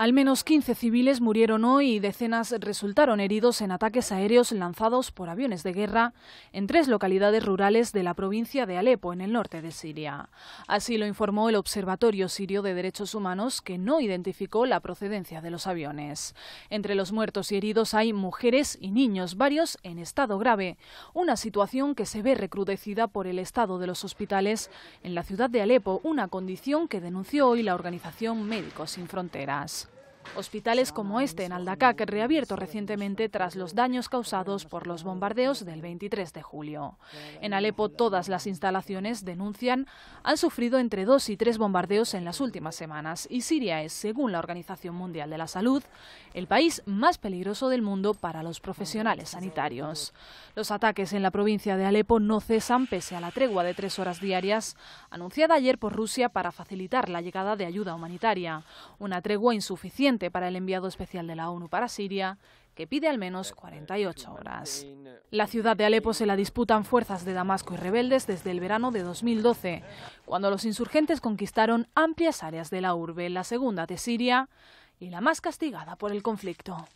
Al menos 15 civiles murieron hoy y decenas resultaron heridos en ataques aéreos lanzados por aviones de guerra en tres localidades rurales de la provincia de Alepo, en el norte de Siria. Así lo informó el Observatorio Sirio de Derechos Humanos, que no identificó la procedencia de los aviones. Entre los muertos y heridos hay mujeres y niños, varios en estado grave, una situación que se ve recrudecida por el estado de los hospitales en la ciudad de Alepo, una condición que denunció hoy la organización Médicos Sin Fronteras. Hospitales como este en Aldacac, reabierto recientemente tras los daños causados por los bombardeos del 23 de julio. En Alepo todas las instalaciones, denuncian, han sufrido entre dos y tres bombardeos en las últimas semanas y Siria es, según la Organización Mundial de la Salud, el país más peligroso del mundo para los profesionales sanitarios. Los ataques en la provincia de Alepo no cesan pese a la tregua de tres horas diarias anunciada ayer por Rusia para facilitar la llegada de ayuda humanitaria. Una tregua insuficiente para el enviado especial de la ONU para Siria, que pide al menos 48 horas. La ciudad de Alepo se la disputan fuerzas de Damasco y rebeldes desde el verano de 2012, cuando los insurgentes conquistaron amplias áreas de la urbe, la segunda de Siria y la más castigada por el conflicto.